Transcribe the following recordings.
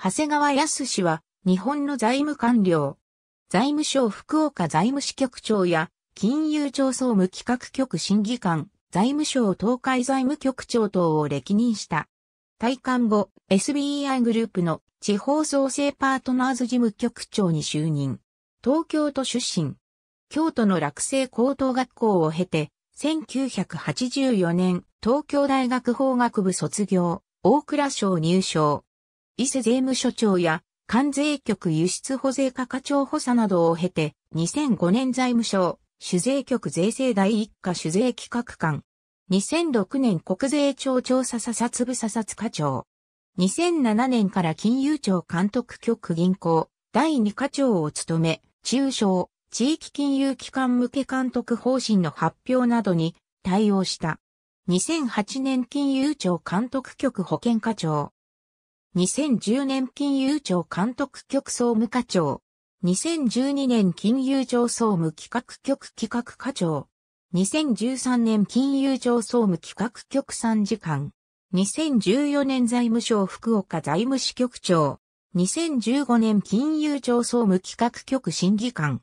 長谷川康氏は、日本の財務官僚。財務省福岡財務支局長や、金融庁総務企画局審議官、財務省東海財務局長等を歴任した。退官後、SBI グループの地方創生パートナーズ事務局長に就任。東京都出身。京都の落成高等学校を経て、1984年、東京大学法学部卒業、大蔵省入省。伊勢税務署長や関税局輸出保税課課長補佐などを経て、2005年財務省、主税局税制第一課主税企画官。2006年国税庁調査査察部査察課長。2007年から金融庁監督局銀行、第2課長を務め、中小、地域金融機関向け監督方針の発表などに対応した。2008年金融庁監督局保険課長。2010年金融庁監督局総務課長。2012年金融庁総務企画局企画課長。2013年金融庁総務企画局参事官。2014年財務省福岡財務支局長。2015年金融庁総務企画局審議官。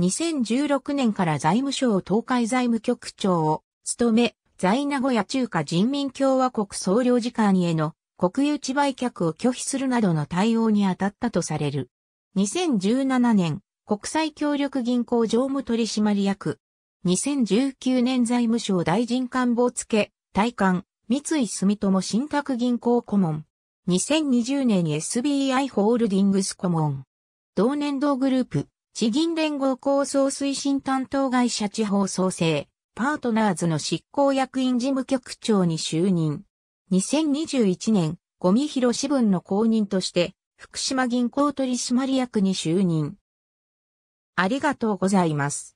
2016年から財務省東海財務局長を務め、在名古屋中華人民共和国総領事館への国有地売却を拒否するなどの対応に当たったとされる。2017年、国際協力銀行常務取締役。2019年財務省大臣官房付、大官、三井住友信託銀行顧問。2020年 SBI ホールディングス顧問。同年同グループ、地銀連合構想推進担当会社地方創生、パートナーズの執行役員事務局長に就任。2021年、ゴミ広志分の公認として、福島銀行取締役に就任。ありがとうございます。